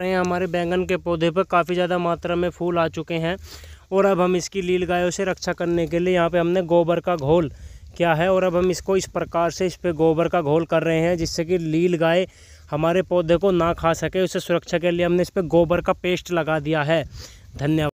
रहे हैं हमारे बैंगन के पौधे पर काफ़ी ज़्यादा मात्रा में फूल आ चुके हैं और अब हम इसकी लील गायों से रक्षा करने के लिए यहाँ पे हमने गोबर का घोल किया है और अब हम इसको इस प्रकार से इस पे गोबर का घोल कर रहे हैं जिससे कि लील गाय हमारे पौधे को ना खा सके उसे सुरक्षा के लिए हमने इस पर गोबर का पेस्ट लगा दिया है धन्यवाद